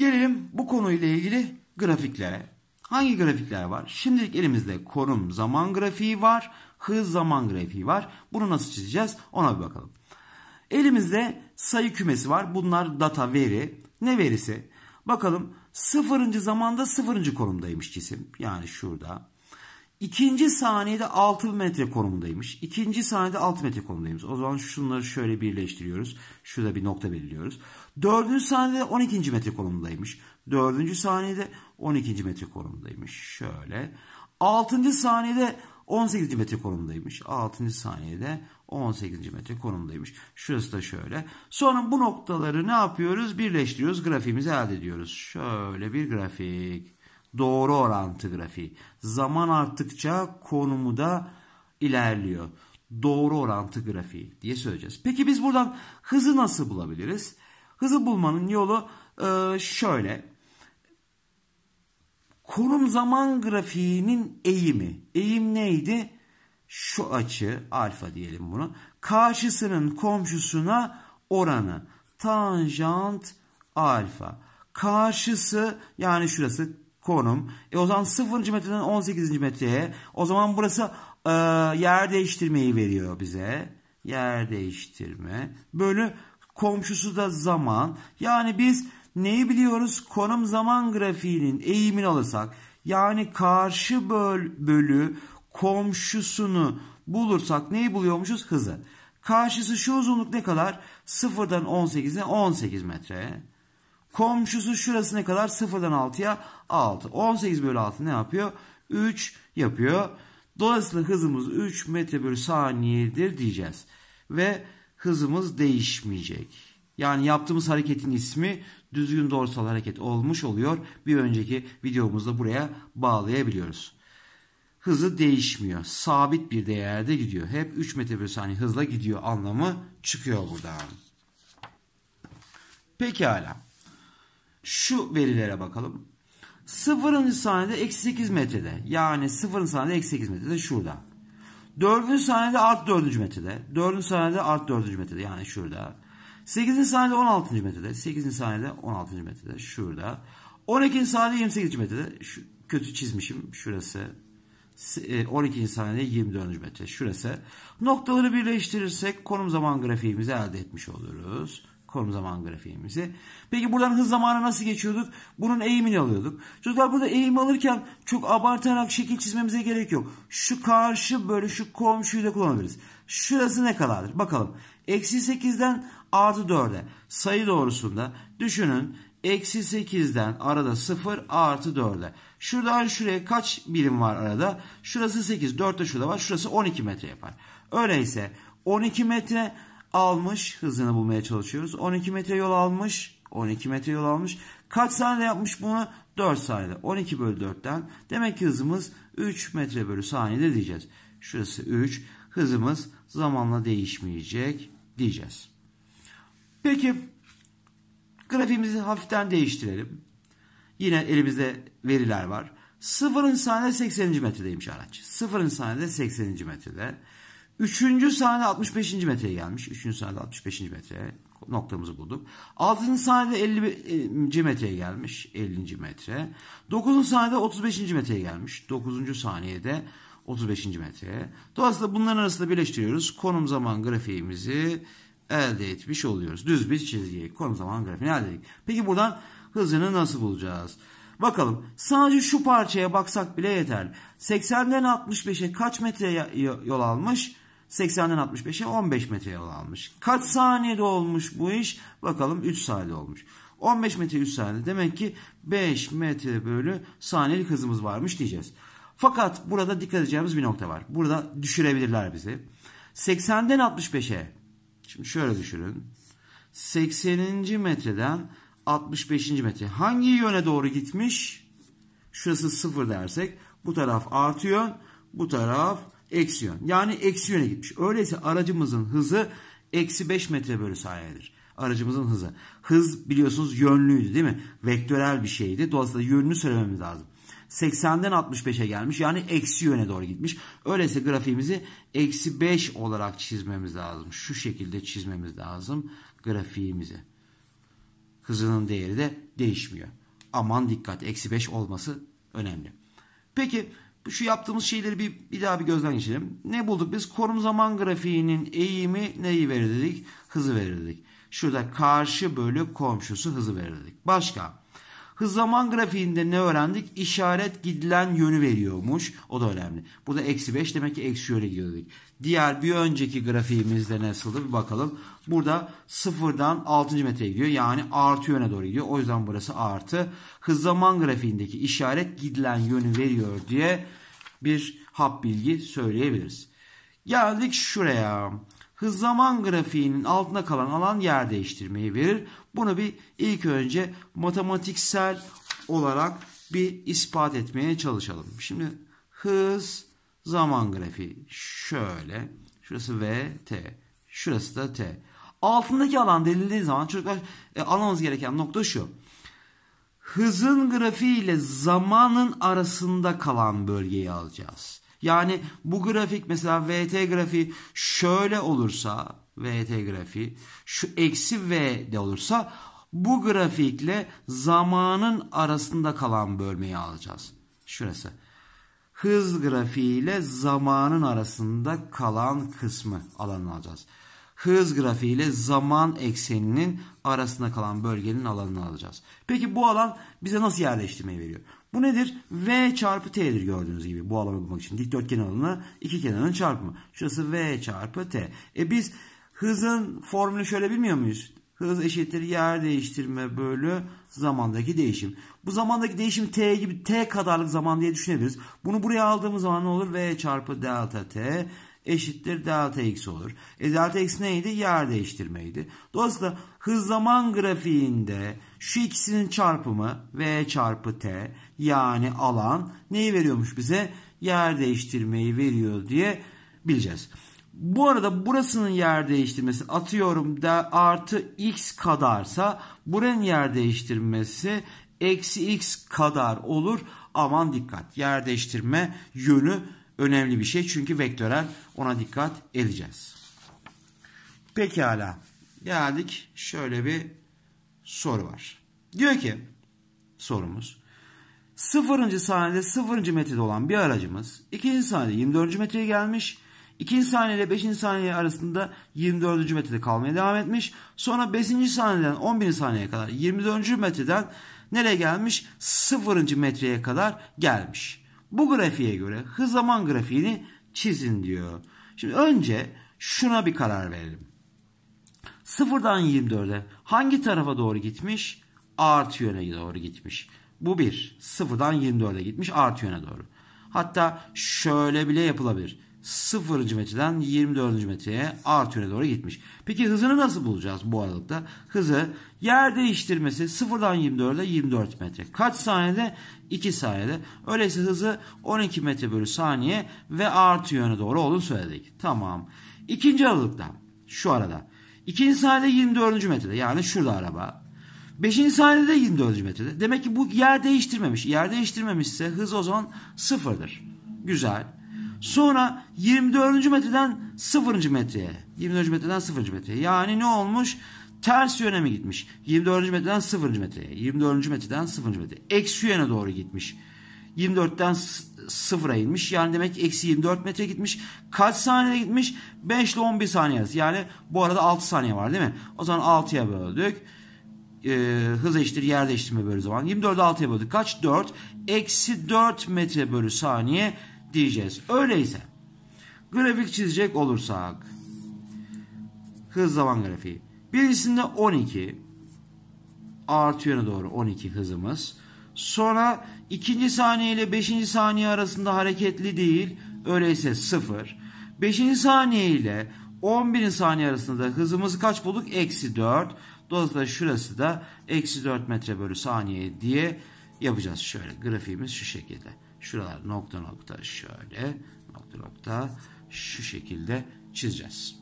Gelelim bu konuyla ilgili grafiklere. Hangi grafikler var? Şimdilik elimizde konum zaman grafiği var. Hız zaman grafiği var. Bunu nasıl çizeceğiz ona bir bakalım. Elimizde sayı kümesi var. Bunlar data veri. Ne verisi? Bakalım sıfırıncı zamanda sıfırıncı konumdaymış cisim. Yani şurada. İkinci saniyede 6 metre konumundaymış. İkinci saniyede 6 metre konumundaymış. O zaman şunları şöyle birleştiriyoruz. Şurada bir nokta belirliyoruz. Dördüncü saniyede 12. metre konumundaymış. Dördüncü saniyede 12. metre konumundaymış. Şöyle. Altıncı saniyede 18. metre konumundaymış. Altıncı saniyede 18. metre konumundaymış. Şurası da şöyle. Sonra bu noktaları ne yapıyoruz? Birleştiriyoruz. Grafiğimizi elde ediyoruz. Şöyle bir grafik. Doğru orantı grafiği. Zaman arttıkça konumu da ilerliyor. Doğru orantı grafiği diye söyleyeceğiz. Peki biz buradan hızı nasıl bulabiliriz? Hızı bulmanın yolu e, şöyle. Konum zaman grafiğinin eğimi. Eğim neydi? Şu açı alfa diyelim bunu. Karşısının komşusuna oranı. Tanjant alfa. Karşısı yani şurası konum. E o zaman 0. metreden 18. metreye. O zaman burası e, yer değiştirmeyi veriyor bize. Yer değiştirme. Bölü komşusu da zaman. Yani biz neyi biliyoruz? Konum zaman grafiğinin eğimini alırsak. Yani karşı böl bölü komşusunu bulursak neyi buluyormuşuz? Hızı. Karşısı şu uzunluk ne kadar? 0'dan 18'e 18 metre. Komşusu şurasına kadar sıfırdan 6'ya 6. 18 bölü 6 ne yapıyor? 3 yapıyor. Dolayısıyla hızımız 3 metre bölü saniyedir diyeceğiz. Ve hızımız değişmeyecek. Yani yaptığımız hareketin ismi düzgün doğrusal hareket olmuş oluyor. Bir önceki videomuzda buraya bağlayabiliyoruz. Hızı değişmiyor. Sabit bir değerde gidiyor. Hep 3 metre bölü saniye hızla gidiyor anlamı çıkıyor buradan. Pekala. Şu verilere bakalım. 0 saniyede eksi 8 metrede. Yani 0 saniyede eksi 8 metrede şurada. 4 saniyede artı 4 metrede. 4 saniyede artı 4 metrede. Yani şurada. 8 saniyede 16. metrede. 8 saniyede 16. metrede. Şurada. 12. saniyede 28. metrede. Şu, kötü çizmişim. Şurası. 12. E, saniyede 24. metre. Şurası. Noktaları birleştirirsek konum zaman grafiğimizi elde etmiş oluruz konum zaman grafiğimizi. Peki buradan hız zamanı nasıl geçiyorduk? Bunun eğimini alıyorduk. Çocuklar burada eğim alırken çok abartarak şekil çizmemize gerek yok. Şu karşı böyle, şu komşuyu da kullanabiliriz. Şurası ne kadardır? Bakalım. Eksi 8'den artı 4'e. Sayı doğrusunda düşünün. Eksi 8'den arada 0 artı 4'e. Şuradan şuraya kaç birim var arada? Şurası 8. 4 de şurada var. Şurası 12 metre yapar. Öyleyse 12 metre almış. Hızını bulmaya çalışıyoruz. 12 metre yol almış. 12 metre yol almış. Kaç saniye yapmış bunu? 4 saniye. 12 bölü 4'ten. Demek ki hızımız 3 metre bölü saniyede diyeceğiz. Şurası 3. Hızımız zamanla değişmeyecek diyeceğiz. Peki grafiğimizi hafiften değiştirelim. Yine elimizde veriler var. Sıfırın saniyede 80. metredeymiş araç. Sıfırın saniyede 80. metrede. Üçüncü sahnede 65. metreye gelmiş. Üçüncü sahnede 65. metre noktamızı bulduk. Altıncı sahnede 50. metreye gelmiş. 50. metre. Dokuzuncu sahnede 35. metreye gelmiş. Dokuzuncu saniyede 35. metreye. Dolayısıyla bunların arasında birleştiriyoruz. Konum zaman grafiğimizi elde etmiş oluyoruz. Düz bir çizgi. Konum zaman grafiğini elde ettik. Peki buradan hızını nasıl bulacağız? Bakalım sadece şu parçaya baksak bile yeter. 80'den 65'e kaç metre yol almış? 80'den 65'e 15 metre yol almış. Kaç saniyede olmuş bu iş? Bakalım 3 saniyede olmuş. 15 metre 3 saniye demek ki 5 metre bölü saniyelik hızımız varmış diyeceğiz. Fakat burada dikkat edeceğimiz bir nokta var. Burada düşürebilirler bizi. 80'den 65'e şimdi şöyle düşürün. 80. metreden 65. metre hangi yöne doğru gitmiş? Şurası 0 dersek bu taraf artıyor, bu taraf eksi yön. Yani eksi yöne gitmiş. Öyleyse aracımızın hızı eksi 5 metre bölü saniyedir. Aracımızın hızı. Hız biliyorsunuz yönlüydü değil mi? Vektörel bir şeydi. Dolayısıyla yönünü söylememiz lazım. 80'den 65'e gelmiş. Yani eksi yöne doğru gitmiş. Öyleyse grafiğimizi eksi 5 olarak çizmemiz lazım. Şu şekilde çizmemiz lazım grafiğimizi. Hızının değeri de değişmiyor. Aman dikkat eksi 5 olması önemli. Peki şu yaptığımız şeyleri bir, bir daha bir gözden geçirelim. Ne bulduk biz? korum zaman grafiğinin eğimi neyi verir dedik? Hızı verir dedik. Şurada karşı bölü komşusu hızı verir dedik. Başka? Hız zaman grafiğinde ne öğrendik? İşaret gidilen yönü veriyormuş. O da önemli. Burada eksi 5 demek ki eksi yöne gidiyorduk. Diğer bir önceki grafiğimizde nasıldı bir bakalım. Burada sıfırdan 6. metreye gidiyor. Yani artı yöne doğru gidiyor. O yüzden burası artı. Hız zaman grafiğindeki işaret gidilen yönü veriyor diye bir hap bilgi söyleyebiliriz. Geldik şuraya. Hız zaman grafiğinin altına kalan alan yer değiştirmeyi verir. Bunu bir ilk önce matematiksel olarak bir ispat etmeye çalışalım. Şimdi hız zaman grafiği şöyle. Şurası V, T. Şurası da T. Altındaki alan denildiği zaman çocuklar e, anlamamız gereken nokta şu. Hızın grafiği ile zamanın arasında kalan bölgeyi alacağız. Yani bu grafik mesela VT grafiği şöyle olursa VT grafiği şu eksi V de olursa bu grafikle zamanın arasında kalan bölmeyi alacağız. Şurası. Hız grafiği ile zamanın arasında kalan kısmı alanı alacağız. Hız grafiği ile zaman ekseninin arasında kalan bölgenin alanını alacağız. Peki bu alan bize nasıl yerleştirmeyi veriyor? Bu nedir? V çarpı T'dir gördüğünüz gibi bu alanı bulmak için. Dikdörtgen alanı iki kenarın çarpımı. Şurası V çarpı T. E biz hızın formülü şöyle bilmiyor muyuz? Hız eşittir yer değiştirme bölü zamandaki değişim. Bu zamandaki değişim t gibi t kadarlık zaman diye düşünebiliriz. Bunu buraya aldığımız zaman ne olur? V çarpı delta t eşittir delta x olur. E delta x neydi? Yer değiştirmeydi. Dolayısıyla hız zaman grafiğinde şu ikisinin çarpımı v çarpı t yani alan neyi veriyormuş bize? Yer değiştirmeyi veriyor diye bileceğiz. Bu arada burasının yer değiştirmesi atıyorum da artı x kadarsa buranın yer değiştirmesi eksi x kadar olur. Aman dikkat yer değiştirme yönü önemli bir şey. Çünkü vektörel ona dikkat edeceğiz. Pekala. Geldik şöyle bir soru var. Diyor ki sorumuz. Sıfırıncı saniyede sıfırıncı metrede olan bir aracımız ikinci saniyede 24. metreye gelmiş. İkinci saniye ile beşinci saniye arasında 24. metrede kalmaya devam etmiş. Sonra beşinci saniyeden 11. saniyeye kadar 24. metreden nereye gelmiş? Sıfırıncı metreye kadar gelmiş. Bu grafiğe göre hız zaman grafiğini çizin diyor. Şimdi önce şuna bir karar verelim. Sıfırdan 24'e hangi tarafa doğru gitmiş? Artı yöne doğru gitmiş. Bu bir. Sıfırdan 24'e gitmiş artı yöne doğru. Hatta şöyle bile yapılabilir. 0. metreden 24. metreye art yöne doğru gitmiş. Peki hızını nasıl bulacağız bu aralıkta? Hızı yer değiştirmesi 0'dan 24'e 24 metre. Kaç saniyede? 2 saniyede. Öyleyse hızı 12 metre bölü saniye ve art yöne doğru olduğunu söyledik. Tamam. İkinci aralıkta şu arada. İkinci saniyede 24. metrede yani şurada araba. Beşinci saniyede 24. metrede. Demek ki bu yer değiştirmemiş. Yer değiştirmemişse hız o zaman sıfırdır. Güzel. Sonra 24. metreden 0. metreye. 24. metreden 0. metreye. Yani ne olmuş? Ters yöne mi gitmiş? 24. metreden 0. metreye. 24. metreden 0. metreye. Eksi yöne doğru gitmiş. 24'ten 0'a inmiş. Yani demek ki eksi 24 metre gitmiş. Kaç saniye gitmiş? 5 ile 11 saniye Yani bu arada 6 saniye var değil mi? O zaman 6'ya böldük. Ee, hız eşittir yer değiştirme bölü zaman. 24'ü 6'ya böldük. Kaç? 4. Eksi 4 metre bölü saniye diyeceğiz. Öyleyse grafik çizecek olursak hız zaman grafiği. Birincisinde 12 artı yöne doğru 12 hızımız. Sonra ikinci saniye ile beşinci saniye arasında hareketli değil. Öyleyse 0. Beşinci saniye ile 11. saniye arasında hızımızı kaç bulduk? Eksi 4. Dolayısıyla şurası da eksi 4 metre bölü saniye diye yapacağız. Şöyle grafiğimiz şu şekilde. Şuralar nokta nokta şöyle nokta nokta şu şekilde çizeceğiz.